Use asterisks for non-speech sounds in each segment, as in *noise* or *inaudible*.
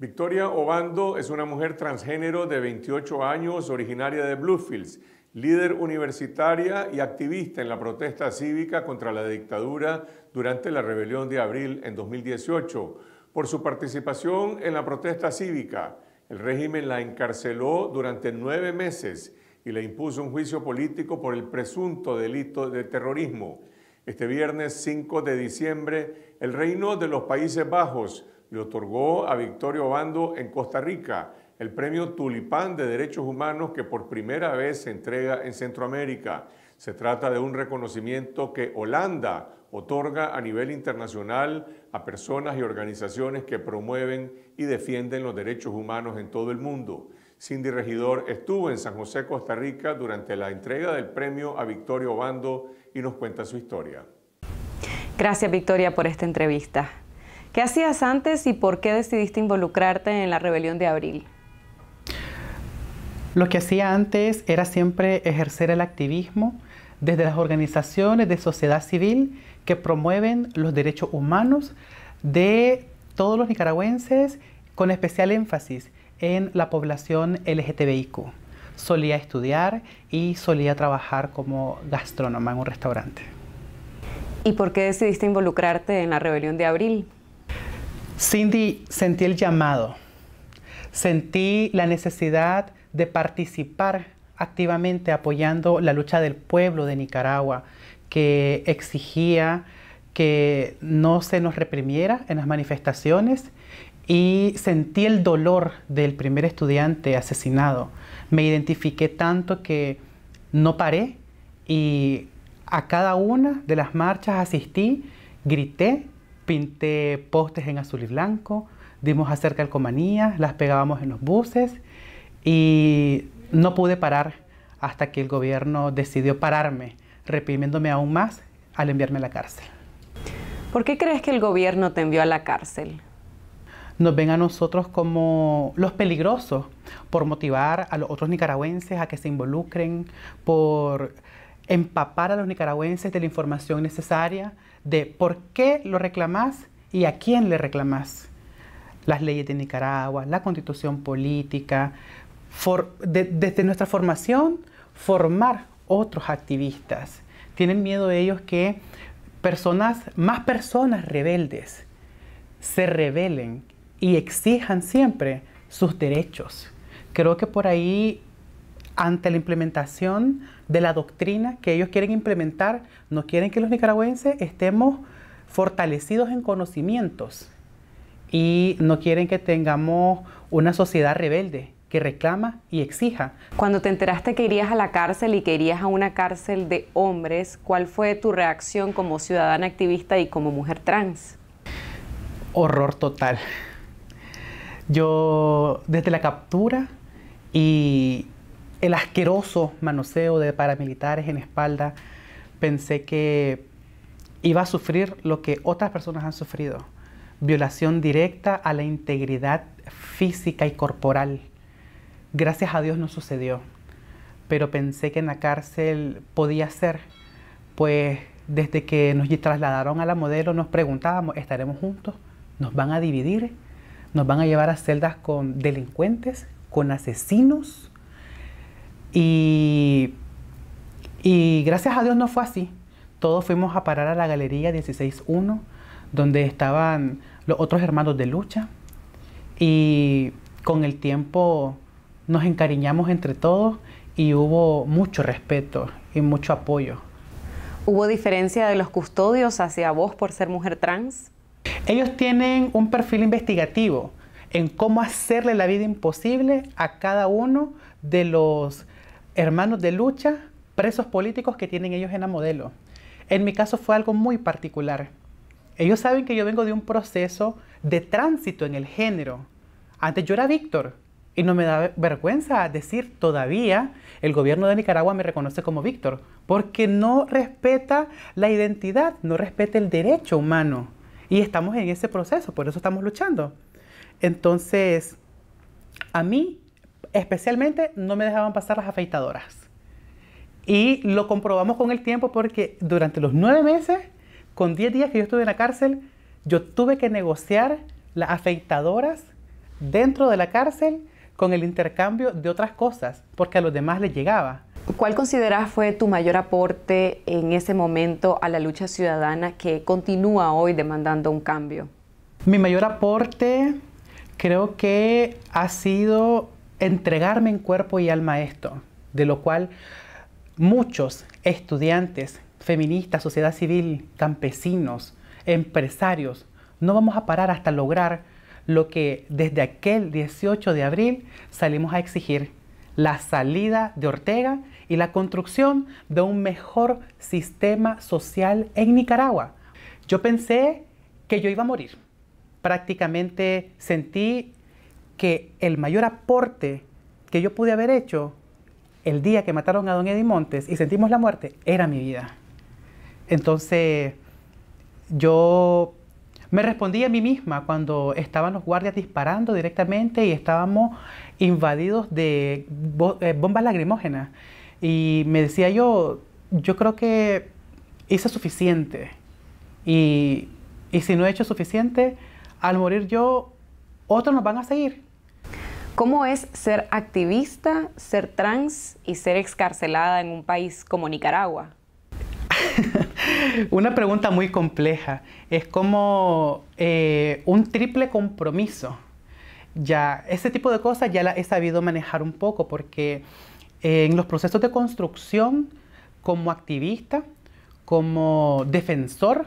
Victoria Obando es una mujer transgénero de 28 años, originaria de Bluefields, líder universitaria y activista en la protesta cívica contra la dictadura durante la rebelión de abril en 2018. Por su participación en la protesta cívica, el régimen la encarceló durante nueve meses y le impuso un juicio político por el presunto delito de terrorismo. Este viernes 5 de diciembre, el Reino de los Países Bajos le otorgó a Victorio Obando en Costa Rica el premio Tulipán de Derechos Humanos que por primera vez se entrega en Centroamérica. Se trata de un reconocimiento que Holanda otorga a nivel internacional a personas y organizaciones que promueven y defienden los derechos humanos en todo el mundo. Cindy Regidor estuvo en San José, Costa Rica, durante la entrega del premio a Victorio Obando y nos cuenta su historia. Gracias, Victoria, por esta entrevista. ¿Qué hacías antes y por qué decidiste involucrarte en la rebelión de abril? Lo que hacía antes era siempre ejercer el activismo desde las organizaciones de sociedad civil que promueven los derechos humanos de todos los nicaragüenses, con especial énfasis en la población LGTBIQ. Solía estudiar y solía trabajar como gastrónoma en un restaurante. ¿Y por qué decidiste involucrarte en la rebelión de abril? Cindy, sentí el llamado, sentí la necesidad de participar activamente apoyando la lucha del pueblo de Nicaragua, que exigía que no se nos reprimiera en las manifestaciones y sentí el dolor del primer estudiante asesinado. Me identifiqué tanto que no paré y a cada una de las marchas asistí, grité pinté postes en azul y blanco, dimos acerca calcomanías, las pegábamos en los buses y no pude parar hasta que el gobierno decidió pararme, reprimiéndome aún más al enviarme a la cárcel. ¿Por qué crees que el gobierno te envió a la cárcel? Nos ven a nosotros como los peligrosos por motivar a los otros nicaragüenses a que se involucren, por empapar a los nicaragüenses de la información necesaria de por qué lo reclamás y a quién le reclamás. Las leyes de Nicaragua, la constitución política, desde nuestra formación, formar otros activistas. Tienen miedo ellos que personas, más personas rebeldes, se rebelen y exijan siempre sus derechos. Creo que por ahí ante la implementación de la doctrina que ellos quieren implementar. No quieren que los nicaragüenses estemos fortalecidos en conocimientos y no quieren que tengamos una sociedad rebelde que reclama y exija. Cuando te enteraste que irías a la cárcel y que irías a una cárcel de hombres, ¿cuál fue tu reacción como ciudadana activista y como mujer trans? Horror total. Yo desde la captura y el asqueroso manoseo de paramilitares en espalda, pensé que iba a sufrir lo que otras personas han sufrido, violación directa a la integridad física y corporal. Gracias a Dios no sucedió, pero pensé que en la cárcel podía ser, pues desde que nos trasladaron a la modelo nos preguntábamos, ¿estaremos juntos? ¿Nos van a dividir? ¿Nos van a llevar a celdas con delincuentes, con asesinos? Y, y gracias a Dios no fue así. Todos fuimos a parar a la galería 161, donde estaban los otros hermanos de lucha. Y con el tiempo nos encariñamos entre todos y hubo mucho respeto y mucho apoyo. ¿Hubo diferencia de los custodios hacia vos por ser mujer trans? Ellos tienen un perfil investigativo en cómo hacerle la vida imposible a cada uno de los hermanos de lucha, presos políticos que tienen ellos en la modelo. En mi caso fue algo muy particular. Ellos saben que yo vengo de un proceso de tránsito en el género. Antes yo era Víctor y no me da vergüenza decir todavía el gobierno de Nicaragua me reconoce como Víctor porque no respeta la identidad, no respeta el derecho humano. Y estamos en ese proceso, por eso estamos luchando. Entonces, a mí especialmente no me dejaban pasar las afeitadoras. Y lo comprobamos con el tiempo porque durante los nueve meses, con diez días que yo estuve en la cárcel, yo tuve que negociar las afeitadoras dentro de la cárcel con el intercambio de otras cosas, porque a los demás les llegaba. ¿Cuál consideras fue tu mayor aporte en ese momento a la lucha ciudadana que continúa hoy demandando un cambio? Mi mayor aporte creo que ha sido entregarme en cuerpo y alma a esto, de lo cual muchos estudiantes, feministas, sociedad civil, campesinos, empresarios, no vamos a parar hasta lograr lo que desde aquel 18 de abril salimos a exigir, la salida de Ortega y la construcción de un mejor sistema social en Nicaragua. Yo pensé que yo iba a morir. Prácticamente sentí que el mayor aporte que yo pude haber hecho el día que mataron a don Eddie Montes y sentimos la muerte era mi vida. Entonces, yo me respondí a mí misma cuando estaban los guardias disparando directamente y estábamos invadidos de eh, bombas lacrimógenas. Y me decía yo, yo creo que hice suficiente. Y, y si no he hecho suficiente, al morir yo, otros nos van a seguir. ¿Cómo es ser activista, ser trans y ser excarcelada en un país como Nicaragua? *laughs* Una pregunta muy compleja. Es como eh, un triple compromiso. Ya, ese tipo de cosas ya la he sabido manejar un poco porque eh, en los procesos de construcción, como activista, como defensor,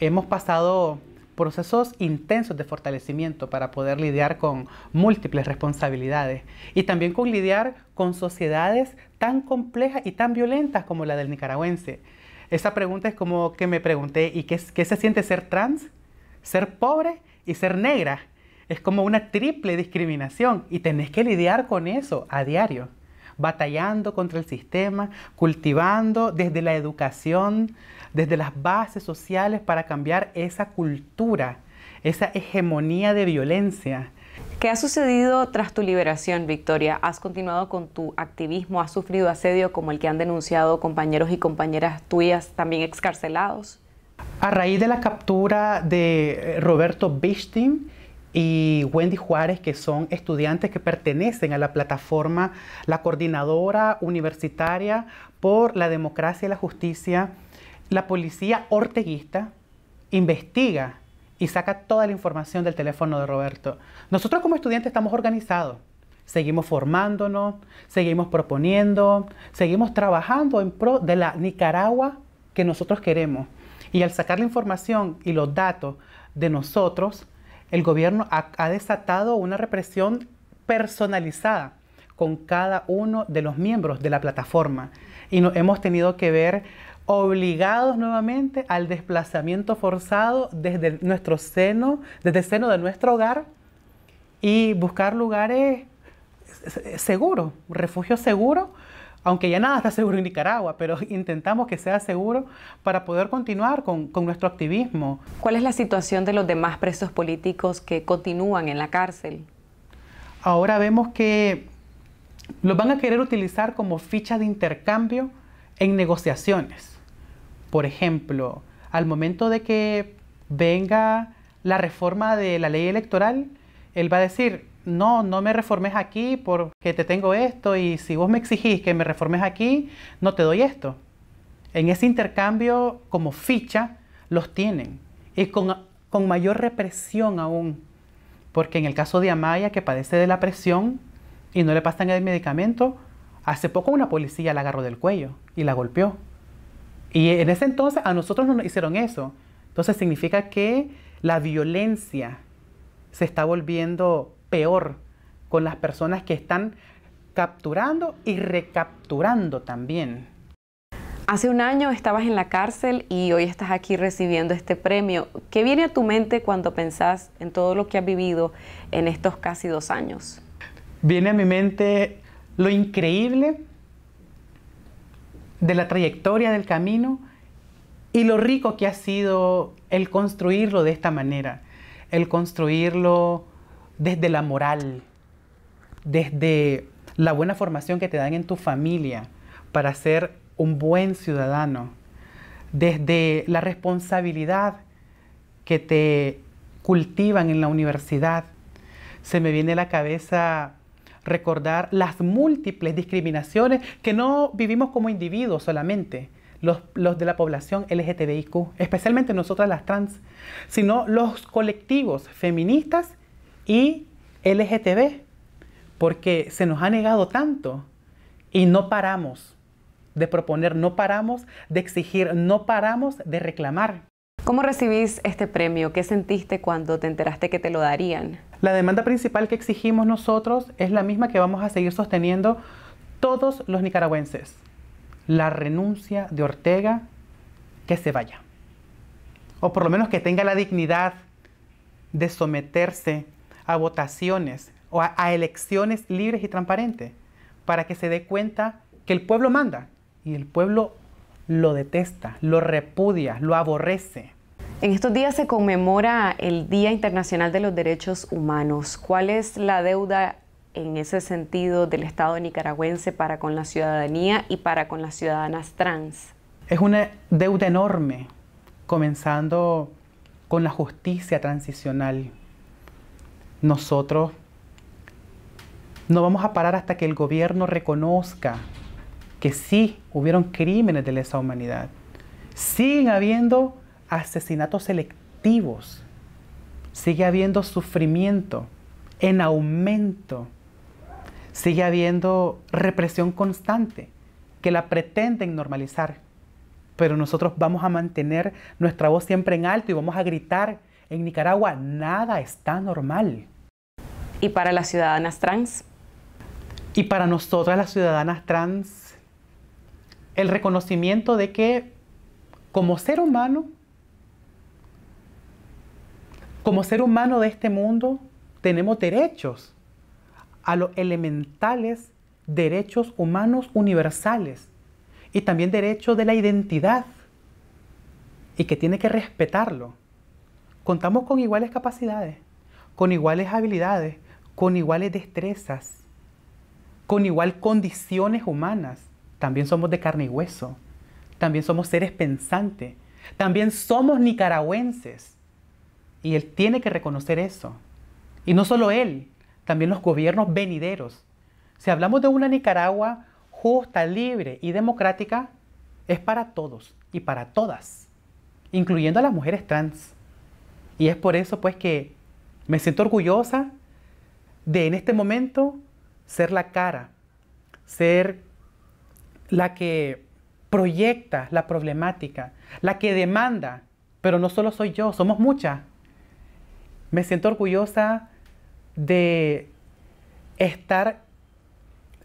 hemos pasado procesos intensos de fortalecimiento para poder lidiar con múltiples responsabilidades y también con lidiar con sociedades tan complejas y tan violentas como la del nicaragüense. Esa pregunta es como que me pregunté, ¿y qué, se siente ser trans, ser pobre y ser negra? Es como una triple discriminación y tenés que lidiar con eso a diario batallando contra el sistema, cultivando desde la educación, desde las bases sociales para cambiar esa cultura, esa hegemonía de violencia. ¿Qué ha sucedido tras tu liberación, Victoria? ¿Has continuado con tu activismo? ¿Has sufrido asedio como el que han denunciado compañeros y compañeras tuyas también excarcelados? A raíz de la captura de eh, Roberto Bichting, y Wendy Juárez, que son estudiantes que pertenecen a la plataforma La Coordinadora Universitaria por la Democracia y la Justicia. La policía orteguista investiga y saca toda la información del teléfono de Roberto. Nosotros como estudiantes estamos organizados, seguimos formándonos, seguimos proponiendo, seguimos trabajando en pro de la Nicaragua que nosotros queremos. Y al sacar la información y los datos de nosotros, el gobierno ha, desatado una represión personalizada con cada uno de los miembros de la plataforma y hemos tenido que ver obligados nuevamente al desplazamiento forzado desde nuestro seno, desde el seno de nuestro hogar y buscar lugares seguros, refugios seguros aunque ya nada está seguro en Nicaragua, pero *laughs* intentamos que sea seguro para poder continuar con, nuestro activismo. ¿Cuál es la situación de los demás presos políticos que continúan en la cárcel? Ahora vemos que los van a querer utilizar como ficha de intercambio en negociaciones. Por ejemplo, al momento de que venga la reforma de la ley electoral, él va a decir, no, no me reformes aquí porque te tengo esto y si vos me exigís que me reformes aquí, no te doy esto. En ese intercambio, como ficha, los tienen y con, mayor represión aún, porque en el caso de Amaya, que padece de la presión y no le pasan el medicamento, hace poco una policía la agarró del cuello y la golpeó. Y en ese entonces a nosotros no nos hicieron eso. Entonces significa que la violencia se está volviendo peor con las personas que están capturando y recapturando también. Hace un año estabas en la cárcel y hoy estás aquí recibiendo este premio. ¿Qué viene a tu mente cuando pensás en todo lo que has vivido en estos casi dos años? Viene a mi mente lo increíble de la trayectoria del camino y lo rico que ha sido el construirlo de esta manera, el construirlo desde la moral, desde la buena formación que te dan en tu familia para ser un buen ciudadano, desde la responsabilidad que te cultivan en la universidad. Se me viene a la cabeza recordar las múltiples discriminaciones que no vivimos como individuos solamente, los, los, de la población LGTBIQ, especialmente nosotras las trans, sino los colectivos feministas y LGTB, porque se nos ha negado tanto y no paramos de proponer, no paramos de exigir, no paramos de reclamar. ¿Cómo recibís este premio? ¿Qué sentiste cuando te enteraste que te lo darían? La demanda principal que exigimos nosotros es la misma que vamos a seguir sosteniendo todos los nicaragüenses. La renuncia de Ortega, que se vaya. O por lo menos que tenga la dignidad de someterse a votaciones o a, elecciones libres y transparentes para que se dé cuenta que el pueblo manda y el pueblo lo detesta, lo repudia, lo aborrece. En estos días se conmemora el Día Internacional de los Derechos Humanos. ¿Cuál es la deuda en ese sentido del Estado nicaragüense para con la ciudadanía y para con las ciudadanas trans? Es una deuda enorme, comenzando con la justicia transicional, nosotros no vamos a parar hasta que el gobierno reconozca que sí hubieron crímenes de lesa humanidad. Siguen habiendo asesinatos selectivos. Sigue habiendo sufrimiento en aumento. Sigue habiendo represión constante que la pretenden normalizar. Pero nosotros vamos a mantener nuestra voz siempre en alto y vamos a gritar en Nicaragua nada está normal. ¿Y para las ciudadanas trans? Y para nosotras las ciudadanas trans, el reconocimiento de que como ser humano, como ser humano de este mundo, tenemos derechos a los elementales derechos humanos universales y también derechos de la identidad y que tiene que respetarlo contamos con iguales capacidades, con iguales habilidades, con iguales destrezas, con igual condiciones humanas. También somos de carne y hueso, también somos seres pensantes, también somos nicaragüenses. Y él tiene que reconocer eso. Y no solo él, también los gobiernos venideros. Si hablamos de una Nicaragua justa, libre y democrática, es para todos y para todas, incluyendo a las mujeres trans. Y es por eso pues que me siento orgullosa de en este momento ser la cara, ser la que proyecta la problemática, la que demanda, pero no solo soy yo, somos muchas. Me siento orgullosa de estar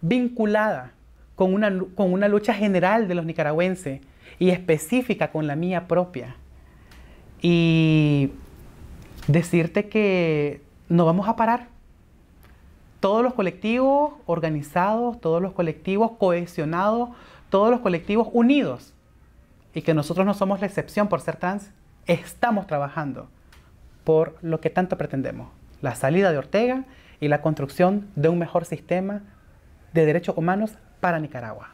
vinculada con una, con una lucha general de los nicaragüenses y específica con la mía propia. Y decirte que no vamos a parar. Todos los colectivos organizados, todos los colectivos cohesionados, todos los colectivos unidos, y que nosotros no somos la excepción por ser trans, estamos trabajando por lo que tanto pretendemos, la salida de Ortega y la construcción de un mejor sistema de derechos humanos para Nicaragua.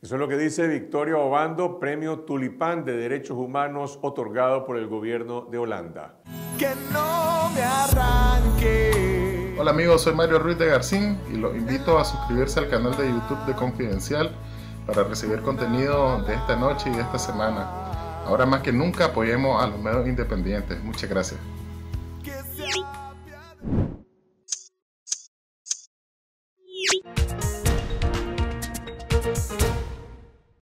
Eso es lo que dice Victoria Obando, Premio Tulipán de Derechos Humanos otorgado por el gobierno de Holanda que no me arranque. Hola amigos, soy Mario Ruiz de Garcín y los invito a suscribirse al canal de YouTube de Confidencial para recibir contenido de esta noche y de esta semana. Ahora más que nunca apoyemos a los medios independientes. Muchas gracias.